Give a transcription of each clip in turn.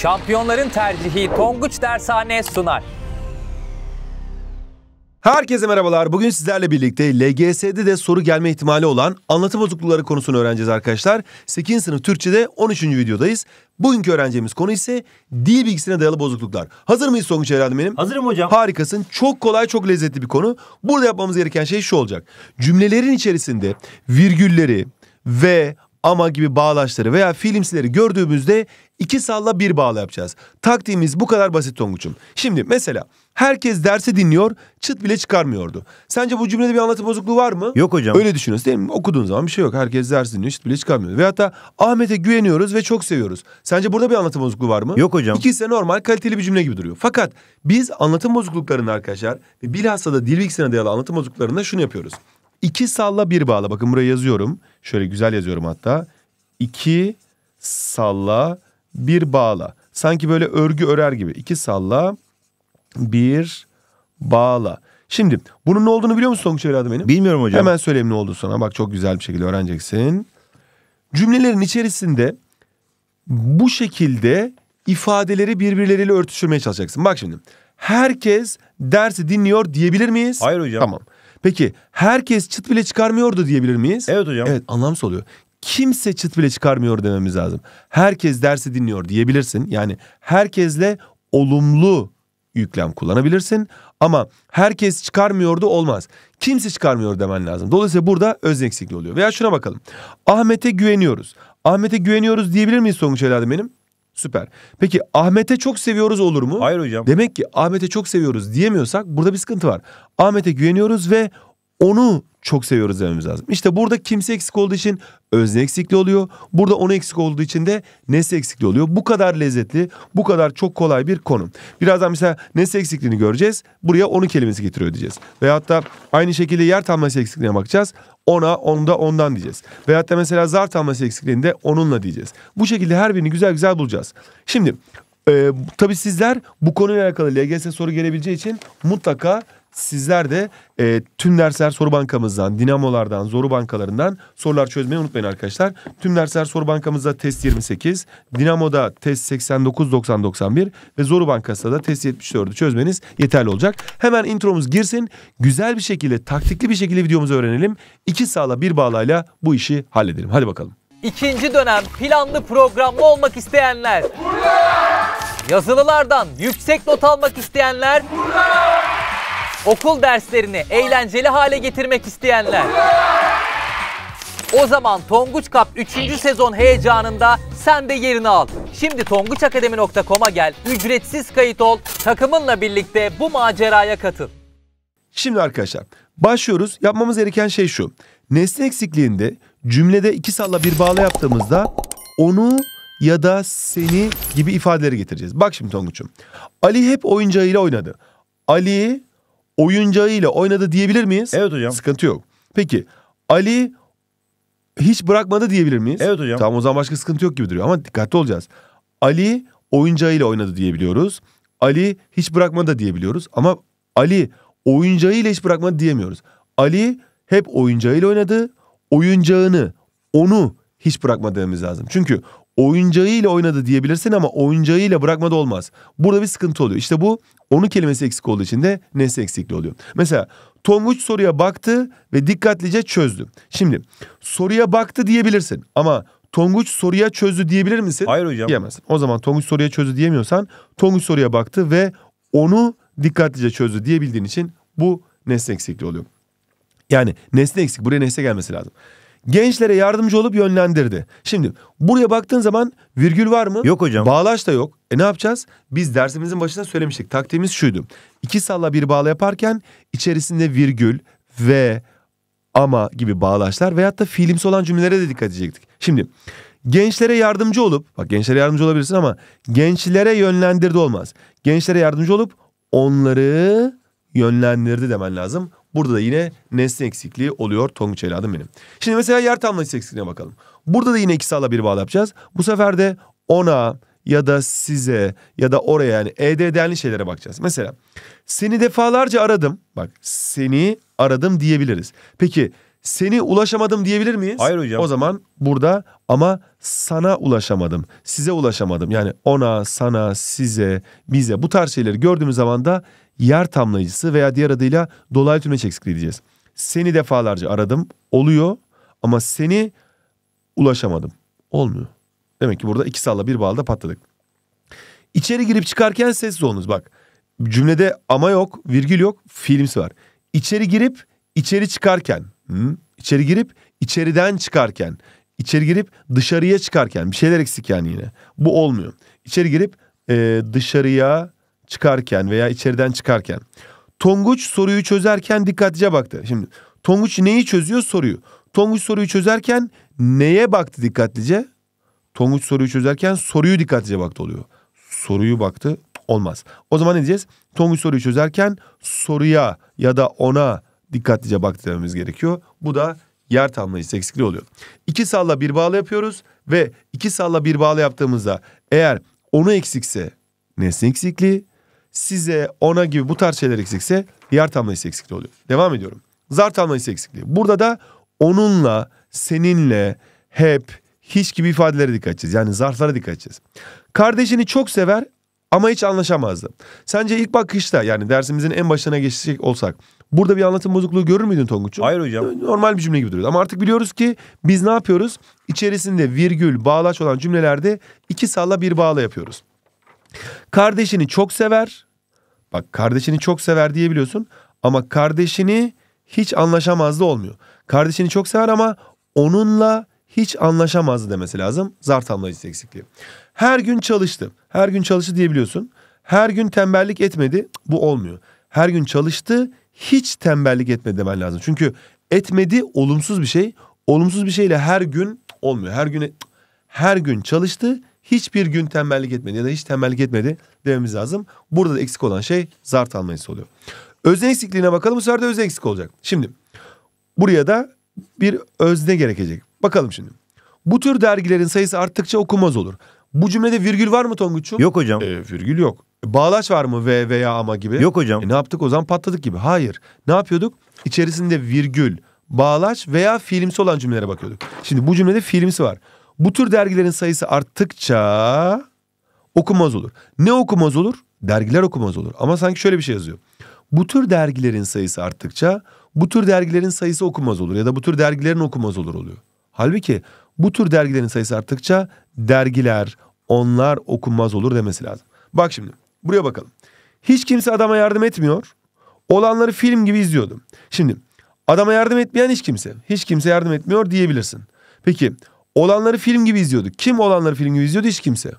Şampiyonların tercihi Tonguç Dershane sunar. Herkese merhabalar. Bugün sizlerle birlikte LGS'de de soru gelme ihtimali olan anlatı bozuklukları konusunu öğreneceğiz arkadaşlar. 8. sınıf Türkçe'de 13. videodayız. Bugünkü öğreneceğimiz konu ise dil bilgisine dayalı bozukluklar. Hazır mıyız Songuç Herhalde benim? Hazırım hocam. Harikasın. Çok kolay, çok lezzetli bir konu. Burada yapmamız gereken şey şu olacak. Cümlelerin içerisinde virgülleri ve ama gibi bağlaçları veya fiilimsileri gördüğümüzde İki salla bir bağla yapacağız. Taktiğimiz bu kadar basit Tonguç'um. Şimdi mesela herkes dersi dinliyor çıt bile çıkarmıyordu. Sence bu cümlede bir anlatım bozukluğu var mı? Yok hocam. Öyle düşünüyorsun değil mi? Okuduğun zaman bir şey yok. Herkes dersi dinliyor çıt bile çıkarmıyor. Ve hatta Ahmet'e güveniyoruz ve çok seviyoruz. Sence burada bir anlatım bozukluğu var mı? Yok hocam. İkisi de normal kaliteli bir cümle gibi duruyor. Fakat biz anlatım bozukluklarını arkadaşlar ve bilhassa da dil bilgisine dayalı anlatım bozukluklarında şunu yapıyoruz. İki salla bir bağla. Bakın buraya yazıyorum. Şöyle güzel yazıyorum hatta. İki salla bir bağla. Sanki böyle örgü örer gibi. İki salla, bir bağla. Şimdi bunun ne olduğunu biliyor musun Tonguç evladım benim? Bilmiyorum hocam. Hemen söyleyeyim ne olduğunu sana. Bak çok güzel bir şekilde öğreneceksin. Cümlelerin içerisinde bu şekilde ifadeleri birbirleriyle örtüştürmeye çalışacaksın. Bak şimdi herkes dersi dinliyor diyebilir miyiz? Hayır hocam. Tamam. Peki herkes çıt bile çıkarmıyordu diyebilir miyiz? Evet hocam. Evet anlamsız oluyor kimse çıt bile çıkarmıyor dememiz lazım. Herkes dersi dinliyor diyebilirsin. Yani herkesle olumlu yüklem kullanabilirsin. Ama herkes çıkarmıyordu olmaz. Kimse çıkarmıyor demen lazım. Dolayısıyla burada öz eksikliği oluyor. Veya şuna bakalım. Ahmet'e güveniyoruz. Ahmet'e güveniyoruz diyebilir miyiz sonuç evladım benim? Süper. Peki Ahmet'e çok seviyoruz olur mu? Hayır hocam. Demek ki Ahmet'e çok seviyoruz diyemiyorsak burada bir sıkıntı var. Ahmet'e güveniyoruz ve onu çok seviyoruz dememiz lazım. İşte burada kimse eksik olduğu için özne eksikliği oluyor. Burada onu eksik olduğu için de nesne eksikliği oluyor. Bu kadar lezzetli, bu kadar çok kolay bir konu. Birazdan mesela nesne eksikliğini göreceğiz. Buraya onu kelimesi getiriyor diyeceğiz. Veyahut da aynı şekilde yer tanması eksikliğine bakacağız. Ona, onda, ondan diyeceğiz. Veyahut da mesela zar tanması eksikliğinde onunla diyeceğiz. Bu şekilde her birini güzel güzel bulacağız. Şimdi e, tabii sizler bu konuyla alakalı LGS soru gelebileceği için mutlaka sizler de e, tüm dersler soru bankamızdan, dinamolardan, zoru bankalarından sorular çözmeyi unutmayın arkadaşlar. Tüm dersler soru bankamızda test 28, dinamoda test 89 90 91 ve zoru bankasında da test 74'ü çözmeniz yeterli olacak. Hemen intromuz girsin. Güzel bir şekilde, taktikli bir şekilde videomuzu öğrenelim. İki sağla bir bağlayla bu işi halledelim. Hadi bakalım. İkinci dönem planlı programlı olmak isteyenler. Burada! Yazılılardan yüksek not almak isteyenler. Burada! Okul derslerini eğlenceli hale getirmek isteyenler. O zaman Tonguç Kap 3. sezon heyecanında sen de yerini al. Şimdi tonguçakademi.com'a gel, ücretsiz kayıt ol, takımınla birlikte bu maceraya katıl. Şimdi arkadaşlar başlıyoruz. Yapmamız gereken şey şu. Nesne eksikliğinde cümlede iki salla bir bağla yaptığımızda onu ya da seni gibi ifadeleri getireceğiz. Bak şimdi Tonguç'um. Ali hep oyuncağıyla oynadı. Ali oyuncağıyla oynadı diyebilir miyiz? Evet hocam. Sıkıntı yok. Peki Ali hiç bırakmadı diyebilir miyiz? Evet hocam. Tamam o zaman başka sıkıntı yok gibi duruyor ama dikkatli olacağız. Ali oyuncağıyla oynadı diyebiliyoruz. Ali hiç bırakmadı diyebiliyoruz ama Ali oyuncağıyla hiç bırakmadı diyemiyoruz. Ali hep oyuncağıyla oynadı. Oyuncağını, onu hiç bırakmadığımız lazım. Çünkü oyuncağıyla oynadı diyebilirsin ama oyuncağıyla bırakmadı olmaz. Burada bir sıkıntı oluyor. İşte bu onun kelimesi eksik olduğu için de nesne eksikli oluyor. Mesela Tonguç soruya baktı ve dikkatlice çözdü. Şimdi soruya baktı diyebilirsin ama Tonguç soruya çözdü diyebilir misin? Hayır hocam. Diyemezsin. O zaman Tonguç soruya çözdü diyemiyorsan Tonguç soruya baktı ve onu dikkatlice çözdü diyebildiğin için bu nesne eksikliği oluyor. Yani nesne eksik. Buraya nesne gelmesi lazım gençlere yardımcı olup yönlendirdi. Şimdi buraya baktığın zaman virgül var mı? Yok hocam. Bağlaç da yok. E ne yapacağız? Biz dersimizin başında söylemiştik. Taktiğimiz şuydu. İki salla bir bağla yaparken içerisinde virgül ve ama gibi bağlaçlar veyahut da fiilimsi olan cümlelere de dikkat edecektik. Şimdi gençlere yardımcı olup bak gençlere yardımcı olabilirsin ama gençlere yönlendirdi olmaz. Gençlere yardımcı olup onları yönlendirdi demen lazım. Burada da yine nesne eksikliği oluyor Tonguç evladım benim. Şimdi mesela yer tamlatısı eksikliğine bakalım. Burada da yine iki sağla bir bağ yapacağız. Bu sefer de ona ya da size ya da oraya yani ed EDD'li şeylere bakacağız. Mesela seni defalarca aradım. Bak seni aradım diyebiliriz. Peki seni ulaşamadım diyebilir miyiz? Hayır hocam. O zaman burada ama sana ulaşamadım, size ulaşamadım. Yani ona, sana, size, bize bu tarz şeyleri gördüğümüz zaman da yer tamlayıcısı veya diğer adıyla dolaylı tümleç eksikliği diyeceğiz. Seni defalarca aradım, oluyor ama seni ulaşamadım. Olmuyor. Demek ki burada iki salla bir bağla patladık. İçeri girip çıkarken sessiz olunuz bak. Cümlede ama yok, virgül yok, fiilimsi var. İçeri girip içeri çıkarken İçeri girip içeriden çıkarken, içeri girip dışarıya çıkarken bir şeyler eksik yani yine. Bu olmuyor. İçeri girip e, dışarıya çıkarken veya içeriden çıkarken. Tonguç soruyu çözerken dikkatlice baktı. Şimdi Tonguç neyi çözüyor soruyu. Tonguç soruyu çözerken neye baktı dikkatlice? Tonguç soruyu çözerken soruyu dikkatlice baktı oluyor. Soruyu baktı olmaz. O zaman ne diyeceğiz? Tonguç soruyu çözerken soruya ya da ona dikkatlice baktırmamız gerekiyor. Bu da yer tamlayıcısı eksikliği oluyor. İki salla bir bağlı yapıyoruz ve iki salla bir bağlı yaptığımızda eğer onu eksikse nesne eksikliği, size ona gibi bu tarz şeyler eksikse yer tamlayıcısı eksikliği oluyor. Devam ediyorum. Zar tamlayıcısı eksikliği. Burada da onunla, seninle, hep, hiç gibi ifadelere dikkat edeceğiz. Yani zarflara dikkat edeceğiz. Kardeşini çok sever ama hiç anlaşamazdı. Sence ilk bakışta yani dersimizin en başına geçecek olsak Burada bir anlatım bozukluğu görür müydün Tonguç'um? Hayır hocam. Normal bir cümle gibi duruyor. Ama artık biliyoruz ki biz ne yapıyoruz? İçerisinde virgül, bağlaç olan cümlelerde iki salla bir bağla yapıyoruz. Kardeşini çok sever. Bak kardeşini çok sever diyebiliyorsun. Ama kardeşini hiç anlaşamaz da olmuyor. Kardeşini çok sever ama onunla hiç anlaşamazdı demesi lazım. Zar tamlayıcısı eksikliği. Her gün çalıştı. Her gün çalıştı diyebiliyorsun. Her gün tembellik etmedi. Bu olmuyor. Her gün çalıştı hiç tembellik etmedi demen lazım. Çünkü etmedi olumsuz bir şey. Olumsuz bir şeyle her gün olmuyor. Her gün her gün çalıştı. Hiçbir gün tembellik etmedi ya da hiç tembellik etmedi dememiz lazım. Burada da eksik olan şey zart almayısı oluyor. Özne eksikliğine bakalım. Bu sefer de özne eksik olacak. Şimdi buraya da bir özne gerekecek. Bakalım şimdi. Bu tür dergilerin sayısı arttıkça okunmaz olur. Bu cümlede virgül var mı Tonguç'um? Yok hocam. Ee, virgül yok. Bağlaç var mı V veya ama gibi? Yok hocam. E ne yaptık o zaman patladık gibi. Hayır. Ne yapıyorduk? İçerisinde virgül, bağlaç veya fiilimsi olan cümlelere bakıyorduk. Şimdi bu cümlede fiilimsi var. Bu tür dergilerin sayısı arttıkça okumaz olur. Ne okumaz olur? Dergiler okumaz olur. Ama sanki şöyle bir şey yazıyor. Bu tür dergilerin sayısı arttıkça bu tür dergilerin sayısı okumaz olur ya da bu tür dergilerin okumaz olur oluyor. Halbuki bu tür dergilerin sayısı arttıkça dergiler onlar okunmaz olur demesi lazım. Bak şimdi Buraya bakalım. Hiç kimse adama yardım etmiyor. Olanları film gibi izliyordum. Şimdi adama yardım etmeyen hiç kimse. Hiç kimse yardım etmiyor diyebilirsin. Peki olanları film gibi izliyordu. Kim olanları film gibi izliyordu? Hiç kimse.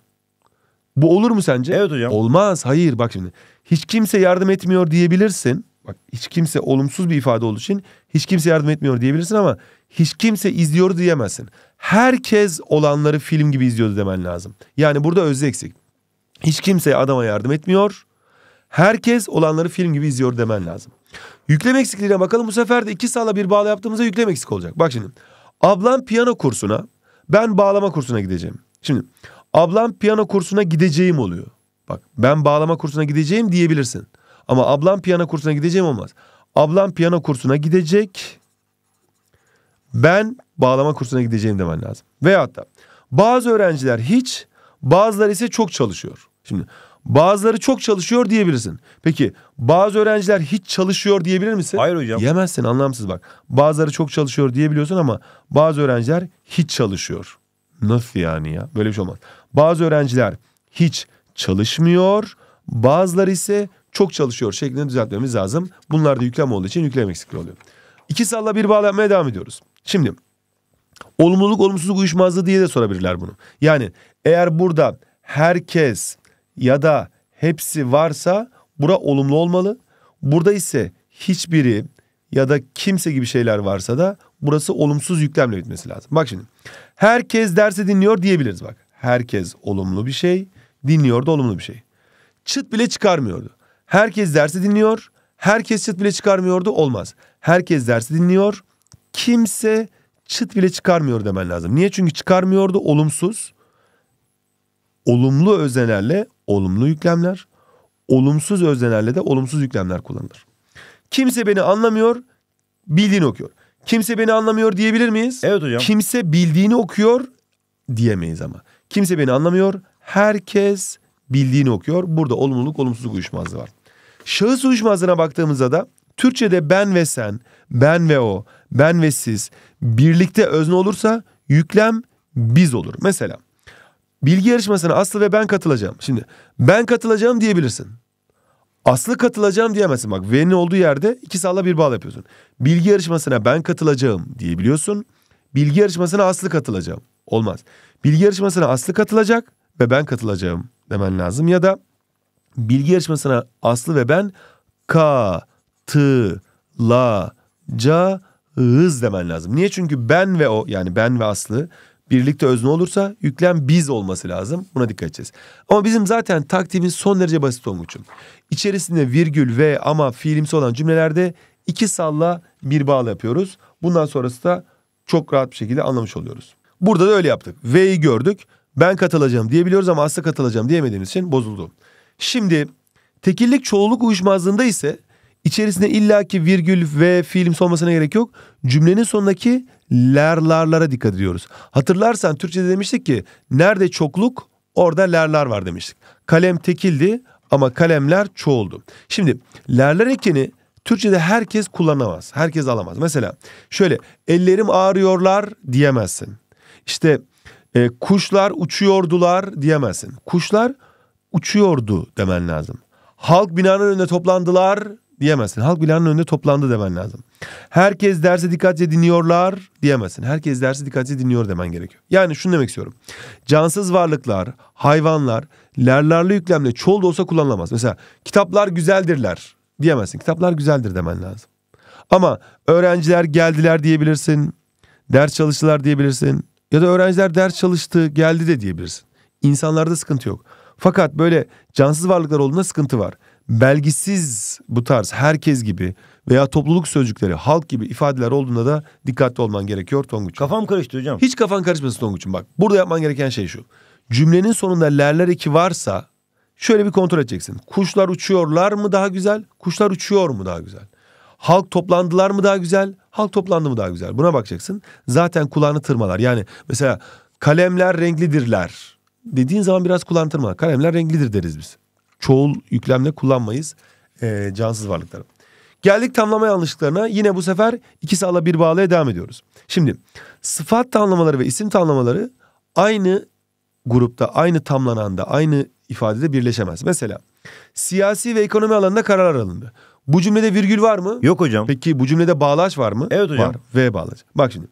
Bu olur mu sence? Evet hocam. Olmaz. Hayır bak şimdi. Hiç kimse yardım etmiyor diyebilirsin. Bak hiç kimse olumsuz bir ifade olduğu için hiç kimse yardım etmiyor diyebilirsin ama hiç kimse izliyor diyemezsin. Herkes olanları film gibi izliyordu demen lazım. Yani burada özde eksik. Hiç kimseye adama yardım etmiyor. Herkes olanları film gibi izliyor demen lazım. Yüklem eksikliğine bakalım. Bu sefer de iki sağla bir bağla yaptığımızda yüklem eksik olacak. Bak şimdi. Ablam piyano kursuna, ben bağlama kursuna gideceğim. Şimdi ablam piyano kursuna gideceğim oluyor. Bak ben bağlama kursuna gideceğim diyebilirsin. Ama ablam piyano kursuna gideceğim olmaz. Ablam piyano kursuna gidecek. Ben bağlama kursuna gideceğim demen lazım. Veyahut da bazı öğrenciler hiç, bazıları ise çok çalışıyor. Şimdi bazıları çok çalışıyor diyebilirsin. Peki bazı öğrenciler hiç çalışıyor diyebilir misin? Hayır hocam. Diyemezsin anlamsız bak. Bazıları çok çalışıyor diyebiliyorsun ama bazı öğrenciler hiç çalışıyor. Nasıl yani ya? Böyle bir şey olmaz. Bazı öğrenciler hiç çalışmıyor. Bazıları ise çok çalışıyor şeklinde düzeltmemiz lazım. Bunlar da yüklem olduğu için yüklem eksikliği oluyor. İki salla bir bağla devam ediyoruz. Şimdi olumluluk olumsuzluk uyuşmazlığı diye de sorabilirler bunu. Yani eğer burada herkes ya da hepsi varsa bura olumlu olmalı. Burada ise hiçbiri ya da kimse gibi şeyler varsa da burası olumsuz yüklemle bitmesi lazım. Bak şimdi herkes dersi dinliyor diyebiliriz bak. Herkes olumlu bir şey dinliyor da olumlu bir şey. Çıt bile çıkarmıyordu. Herkes dersi dinliyor. Herkes çıt bile çıkarmıyordu olmaz. Herkes dersi dinliyor. Kimse çıt bile çıkarmıyor demen lazım. Niye? Çünkü çıkarmıyordu olumsuz olumlu öznelerle olumlu yüklemler, olumsuz öznelerle de olumsuz yüklemler kullanılır. Kimse beni anlamıyor, bildiğini okuyor. Kimse beni anlamıyor diyebilir miyiz? Evet hocam. Kimse bildiğini okuyor diyemeyiz ama. Kimse beni anlamıyor, herkes bildiğini okuyor. Burada olumluluk, olumsuzluk uyuşmazlığı var. Şahıs uyuşmazlığına baktığımızda da Türkçe'de ben ve sen, ben ve o, ben ve siz birlikte özne olursa yüklem biz olur. Mesela bilgi yarışmasına Aslı ve ben katılacağım. Şimdi ben katılacağım diyebilirsin. Aslı katılacağım diyemezsin. Bak V'nin olduğu yerde iki salla bir bağ yapıyorsun. Bilgi yarışmasına ben katılacağım diyebiliyorsun. Bilgi yarışmasına Aslı katılacağım. Olmaz. Bilgi yarışmasına Aslı katılacak ve ben katılacağım demen lazım. Ya da bilgi yarışmasına Aslı ve ben katılacağız demen lazım. Niye? Çünkü ben ve o yani ben ve Aslı birlikte özne olursa yüklem biz olması lazım. Buna dikkat edeceğiz. Ama bizim zaten taktiğimiz son derece basit Tonguç'um. İçerisinde virgül ve ama fiilimsi olan cümlelerde iki salla bir bağla yapıyoruz. Bundan sonrası da çok rahat bir şekilde anlamış oluyoruz. Burada da öyle yaptık. V'yi gördük. Ben katılacağım diyebiliyoruz ama asla katılacağım diyemediğimiz için bozuldu. Şimdi tekillik çoğulluk uyuşmazlığında ise İçerisinde illaki virgül ve fiilims olmasına gerek yok. Cümlenin sonundaki lerlarlara dikkat ediyoruz. Hatırlarsan Türkçe'de demiştik ki nerede çokluk orada lerlar var demiştik. Kalem tekildi ama kalemler çoğuldu. Şimdi lerler ekini Türkçe'de herkes kullanamaz. Herkes alamaz. Mesela şöyle ellerim ağrıyorlar diyemezsin. İşte e, kuşlar uçuyordular diyemezsin. Kuşlar uçuyordu demen lazım. Halk binanın önünde toplandılar diyemezsin. Halk binanın önünde toplandı demen lazım. Herkes dersi dikkatli dinliyorlar diyemezsin. Herkes dersi dikkatli dinliyor demen gerekiyor. Yani şunu demek istiyorum. Cansız varlıklar, hayvanlar, lerlerle yüklemle çoğul da olsa kullanılamaz. Mesela kitaplar güzeldirler diyemezsin. Kitaplar güzeldir demen lazım. Ama öğrenciler geldiler diyebilirsin. Ders çalıştılar diyebilirsin. Ya da öğrenciler ders çalıştı, geldi de diyebilirsin. İnsanlarda sıkıntı yok. Fakat böyle cansız varlıklar olduğunda sıkıntı var belgisiz bu tarz herkes gibi veya topluluk sözcükleri halk gibi ifadeler olduğunda da dikkatli olman gerekiyor Tonguç. Kafam karıştı hocam. Hiç kafan karışmasın Tonguç'um bak. Burada yapman gereken şey şu. Cümlenin sonunda lerler eki varsa şöyle bir kontrol edeceksin. Kuşlar uçuyorlar mı daha güzel? Kuşlar uçuyor mu daha güzel? Halk toplandılar mı daha güzel? Halk toplandı mı daha güzel? Buna bakacaksın. Zaten kulağını tırmalar. Yani mesela kalemler renklidirler. dediğin zaman biraz kulağını tırmalar. Kalemler renklidir deriz biz çoğul yüklemle kullanmayız e, cansız varlıkları. Geldik tamlama yanlışlıklarına. Yine bu sefer iki sağla bir bağlaya devam ediyoruz. Şimdi sıfat tanımlamaları ve isim tanımlamaları aynı grupta, aynı tamlananda, aynı ifadede birleşemez. Mesela siyasi ve ekonomi alanında karar alındı. Bu cümlede virgül var mı? Yok hocam. Peki bu cümlede bağlaç var mı? Evet hocam. Var. V bağlaç. Bak şimdi.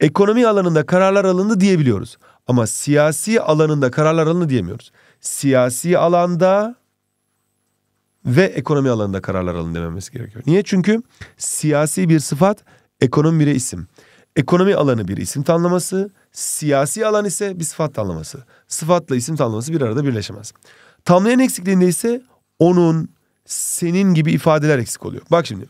Ekonomi alanında kararlar alındı diyebiliyoruz. Ama siyasi alanında kararlar alındı diyemiyoruz. Siyasi alanda ve ekonomi alanında kararlar alın dememesi gerekiyor. Niye? Çünkü siyasi bir sıfat, ekonomi bir isim. Ekonomi alanı bir isim tanımlaması, siyasi alan ise bir sıfat tanımlaması. Sıfatla isim tanımlaması bir arada birleşemez. Tamlayan eksikliğinde ise onun, senin gibi ifadeler eksik oluyor. Bak şimdi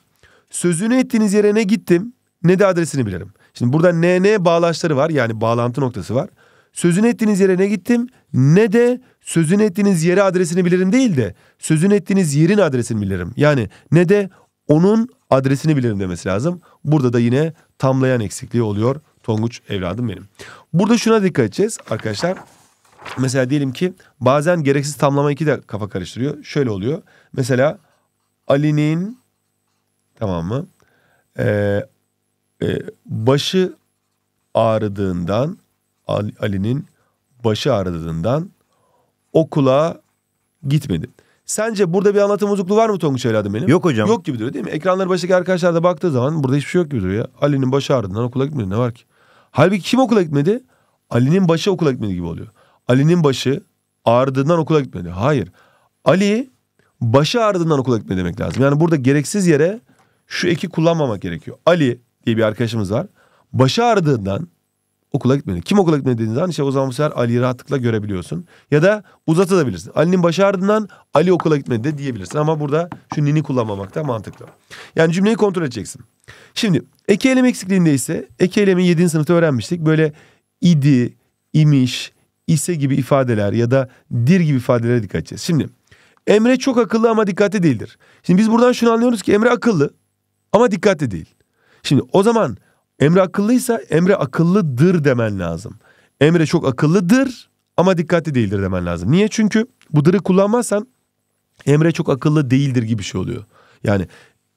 sözünü ettiğiniz yere ne gittim ne de adresini bilirim. Şimdi burada NN bağlaçları var yani bağlantı noktası var. Sözünü ettiğiniz yere ne gittim ne de sözünü ettiğiniz yere adresini bilirim değil de sözünü ettiğiniz yerin adresini bilirim. Yani ne de onun adresini bilirim demesi lazım. Burada da yine tamlayan eksikliği oluyor Tonguç evladım benim. Burada şuna dikkat edeceğiz arkadaşlar. Mesela diyelim ki bazen gereksiz tamlama iki de kafa karıştırıyor. Şöyle oluyor. Mesela Ali'nin tamam mı? Ee, e, başı ağrıdığından Ali'nin başı ağrıdığından okula gitmedi. Sence burada bir anlatım bozukluğu var mı Tonguç evladım benim? Yok hocam. Yok gibi duruyor değil mi? Ekranları başındaki arkadaşlar da baktığı zaman burada hiçbir şey yok gibi duruyor ya. Ali'nin başı ağrından okula gitmedi ne var ki? Halbuki kim okula gitmedi? Ali'nin başı okula gitmedi gibi oluyor. Ali'nin başı ağrıdığından okula gitmedi. Hayır. Ali başı ağrıdığından okula gitmedi demek lazım. Yani burada gereksiz yere şu eki kullanmamak gerekiyor. Ali diye bir arkadaşımız var. Başı ağrıdığından okula gitmedi. Kim okula gitmedi dediğin zaman işte o zaman bu sefer Ali'yi rahatlıkla görebiliyorsun. Ya da uzatabilirsin. Ali'nin başı ardından Ali okula gitmedi de diyebilirsin. Ama burada şu nini kullanmamak da mantıklı. Yani cümleyi kontrol edeceksin. Şimdi eki eylem eksikliğinde ise eki eylemi 7. sınıfta öğrenmiştik. Böyle idi, imiş, ise gibi ifadeler ya da dir gibi ifadelere dikkat edeceğiz. Şimdi Emre çok akıllı ama dikkatli değildir. Şimdi biz buradan şunu anlıyoruz ki Emre akıllı ama dikkatli değil. Şimdi o zaman Emre akıllıysa Emre akıllıdır demen lazım. Emre çok akıllıdır ama dikkatli değildir demen lazım. Niye? Çünkü bu dırı kullanmazsan Emre çok akıllı değildir gibi bir şey oluyor. Yani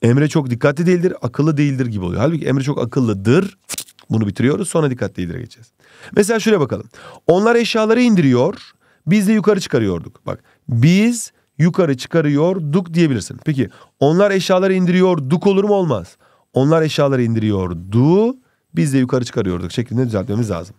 Emre çok dikkatli değildir, akıllı değildir gibi oluyor. Halbuki Emre çok akıllıdır. Bunu bitiriyoruz sonra dikkatli değildir'e geçeceğiz. Mesela şuraya bakalım. Onlar eşyaları indiriyor. Biz de yukarı çıkarıyorduk. Bak biz yukarı çıkarıyorduk diyebilirsin. Peki onlar eşyaları indiriyorduk olur mu? Olmaz. Onlar eşyaları indiriyordu. Biz de yukarı çıkarıyorduk şeklinde düzeltmemiz lazım.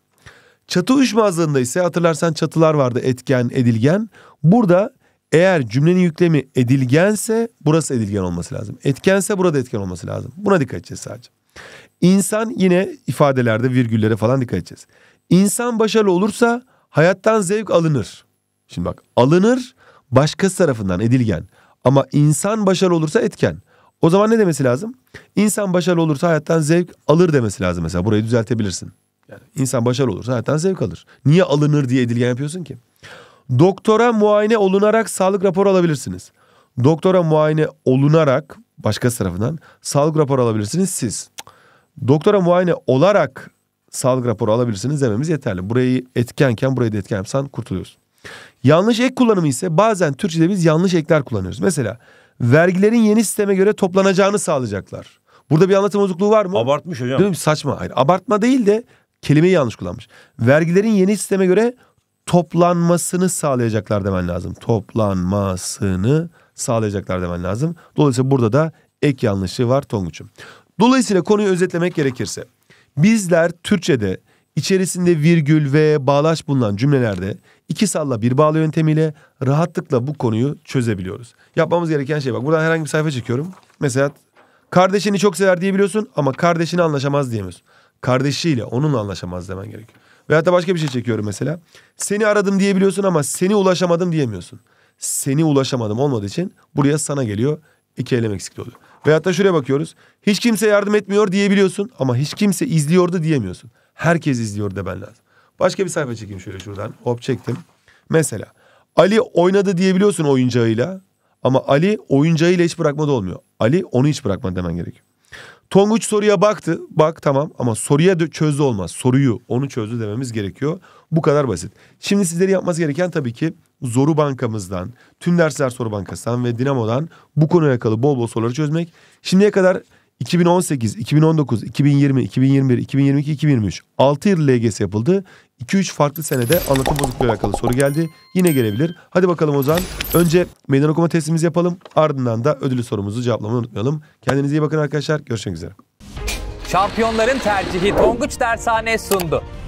Çatı uyuşmazlığında ise hatırlarsan çatılar vardı etken, edilgen. Burada eğer cümlenin yüklemi edilgense burası edilgen olması lazım. Etkense burada etken olması lazım. Buna dikkat edeceğiz sadece. İnsan yine ifadelerde virgüllere falan dikkat edeceğiz. İnsan başarılı olursa hayattan zevk alınır. Şimdi bak alınır başkası tarafından edilgen. Ama insan başarılı olursa etken. O zaman ne demesi lazım? İnsan başarılı olursa hayattan zevk alır demesi lazım mesela. Burayı düzeltebilirsin. Yani insan başarılı olursa hayattan zevk alır. Niye alınır diye edilgen yapıyorsun ki? Doktora muayene olunarak sağlık raporu alabilirsiniz. Doktora muayene olunarak başka tarafından sağlık raporu alabilirsiniz siz. Doktora muayene olarak sağlık raporu alabilirsiniz dememiz yeterli. Burayı etkenken burayı da etken yapsan kurtuluyorsun. Yanlış ek kullanımı ise bazen Türkçe'de biz yanlış ekler kullanıyoruz. Mesela vergilerin yeni sisteme göre toplanacağını sağlayacaklar. Burada bir anlatım bozukluğu var mı? Abartmış hocam. Değil mi? Saçma. Hayır, abartma değil de kelimeyi yanlış kullanmış. Vergilerin yeni sisteme göre toplanmasını sağlayacaklar demen lazım. Toplanmasını sağlayacaklar demen lazım. Dolayısıyla burada da ek yanlışı var Tonguç'um. Dolayısıyla konuyu özetlemek gerekirse bizler Türkçe'de İçerisinde virgül ve bağlaç bulunan cümlelerde iki salla bir bağla yöntemiyle rahatlıkla bu konuyu çözebiliyoruz. Yapmamız gereken şey bak buradan herhangi bir sayfa çekiyorum. Mesela kardeşini çok sever diyebiliyorsun ama kardeşini anlaşamaz diyemiyorsun. Kardeşiyle onunla anlaşamaz demen gerekiyor. Veyahut da başka bir şey çekiyorum mesela. Seni aradım diyebiliyorsun ama seni ulaşamadım diyemiyorsun. Seni ulaşamadım olmadığı için buraya sana geliyor. İki eylem eksikliği oluyor. Veyahut da şuraya bakıyoruz. Hiç kimse yardım etmiyor diyebiliyorsun ama hiç kimse izliyordu diyemiyorsun. Herkes izliyor demen lazım. Başka bir sayfa çekeyim şöyle şuradan. Hop çektim. Mesela Ali oynadı diyebiliyorsun oyuncağıyla. Ama Ali oyuncağıyla hiç bırakma da olmuyor. Ali onu hiç bırakma demen gerekiyor. Tonguç soruya baktı. Bak tamam ama soruya çözdü olmaz. Soruyu onu çözdü dememiz gerekiyor. Bu kadar basit. Şimdi sizleri yapması gereken tabii ki Zoru Bankamızdan, Tüm Dersler Soru Bankası'ndan ve Dinamo'dan bu konuyla alakalı bol bol soruları çözmek. Şimdiye kadar 2018, 2019, 2020, 2021, 2022, 2023 6 yıl LGS yapıldı. 2-3 farklı senede anlatım bozukluğu alakalı soru geldi. Yine gelebilir. Hadi bakalım Ozan. Önce meydan okuma testimizi yapalım. Ardından da ödülü sorumuzu cevaplamayı unutmayalım. Kendinize iyi bakın arkadaşlar. Görüşmek üzere. Şampiyonların tercihi Tonguç Dershane sundu.